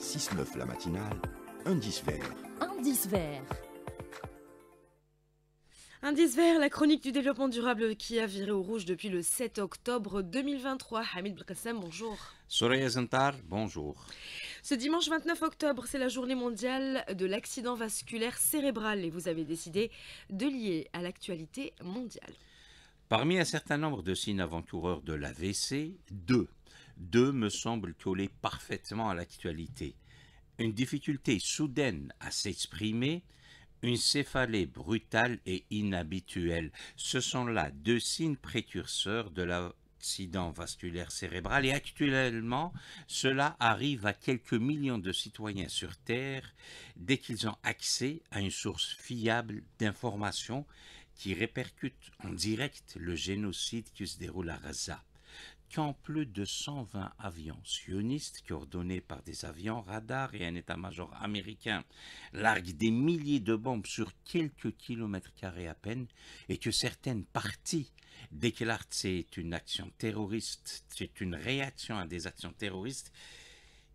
6-9 la matinale, indice vert. Indice vert. Indice vert, la chronique du développement durable qui a viré au rouge depuis le 7 octobre 2023. Hamid Belkacem, bonjour. Soraya Zantar, bonjour. Ce dimanche 29 octobre, c'est la journée mondiale de l'accident vasculaire cérébral et vous avez décidé de lier à l'actualité mondiale. Parmi un certain nombre de signes aventureurs de l'AVC, deux deux me semblent coller parfaitement à l'actualité. Une difficulté soudaine à s'exprimer, une céphalée brutale et inhabituelle. Ce sont là deux signes précurseurs de l'accident vasculaire cérébral et actuellement, cela arrive à quelques millions de citoyens sur Terre dès qu'ils ont accès à une source fiable d'informations qui répercute en direct le génocide qui se déroule à Gaza quand plus de 120 avions sionistes, coordonnés par des avions radars et un état-major américain, larguent des milliers de bombes sur quelques kilomètres carrés à peine, et que certaines parties déclarent que c'est une action terroriste, c'est une réaction à des actions terroristes,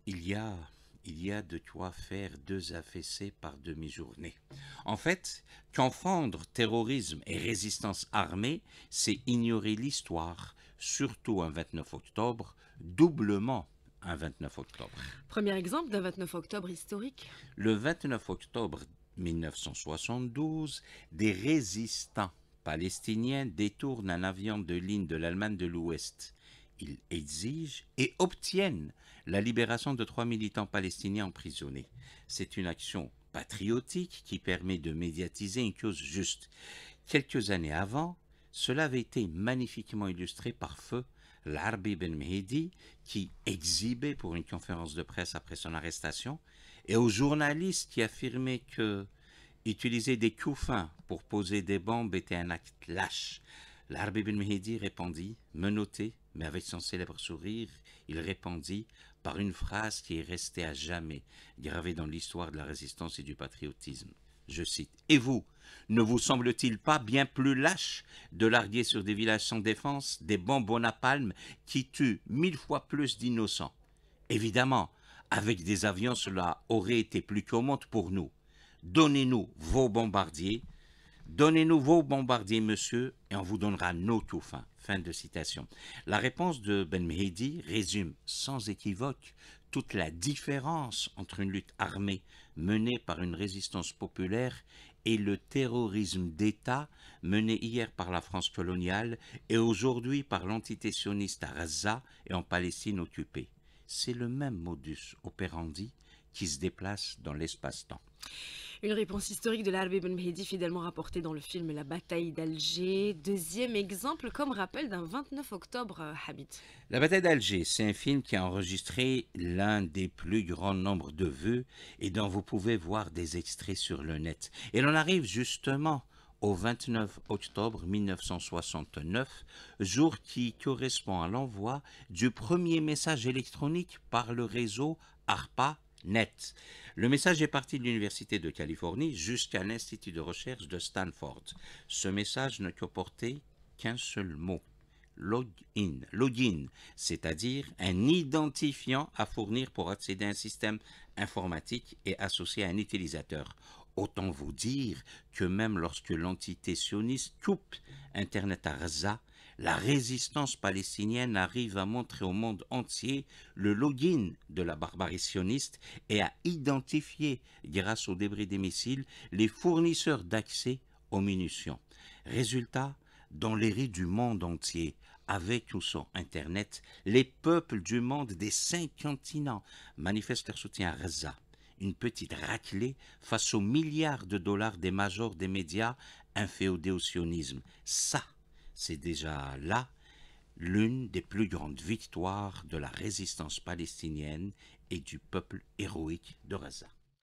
il y a de quoi faire deux AFC par demi-journée. En fait, confondre terrorisme et résistance armée, c'est ignorer l'histoire, surtout un 29 octobre, doublement un 29 octobre. Premier exemple d'un 29 octobre historique Le 29 octobre 1972, des résistants palestiniens détournent un avion de ligne de l'Allemagne de l'Ouest. Ils exigent et obtiennent la libération de trois militants palestiniens emprisonnés. C'est une action patriotique qui permet de médiatiser une cause juste. Quelques années avant, cela avait été magnifiquement illustré par feu l'Arbi Ben Mehdi, qui exhibait pour une conférence de presse après son arrestation, et aux journalistes qui affirmaient que utiliser des coups pour poser des bombes était un acte lâche. L'Arbi Ben Mehdi répondit, menotté, mais avec son célèbre sourire, il répondit par une phrase qui est restée à jamais gravée dans l'histoire de la résistance et du patriotisme je cite. Et vous, ne vous semble-t-il pas bien plus lâche de larguer sur des villages sans défense des bombes à qui tuent mille fois plus d'innocents Évidemment, avec des avions, cela aurait été plus commode pour nous. Donnez-nous vos bombardiers, donnez-nous vos bombardiers, monsieur, et on vous donnera nos touffins. Fin de citation. La réponse de Ben Mehdi résume sans équivoque toute la différence entre une lutte armée mené par une résistance populaire et le terrorisme d'État mené hier par la France coloniale et aujourd'hui par l'entité sioniste à Gaza et en Palestine occupée. C'est le même modus operandi qui se déplace dans l'espace-temps. Une réponse historique de l'Arbe ibn Mehdi fidèlement rapportée dans le film La bataille d'Alger. Deuxième exemple comme rappel d'un 29 octobre, euh, Habit. La bataille d'Alger, c'est un film qui a enregistré l'un des plus grands nombres de vues et dont vous pouvez voir des extraits sur le net. Et l'on arrive justement au 29 octobre 1969, jour qui correspond à l'envoi du premier message électronique par le réseau ARPA net. Le message est parti de l'Université de Californie jusqu'à l'Institut de recherche de Stanford. Ce message ne comportait qu'un seul mot. Login, login, c'est-à-dire un identifiant à fournir pour accéder à un système informatique et associé à un utilisateur. Autant vous dire que même lorsque l'entité sioniste coupe Internet à Gaza, la résistance palestinienne arrive à montrer au monde entier le login de la barbarie sioniste et à identifier, grâce aux débris des missiles, les fournisseurs d'accès aux munitions. Résultat, dans les rues du monde entier, avec ou sans Internet, les peuples du monde des cinq continents manifestent leur soutien à Gaza une petite raclée face aux milliards de dollars des majors des médias inféodés au sionisme. Ça, c'est déjà là l'une des plus grandes victoires de la résistance palestinienne et du peuple héroïque de Gaza.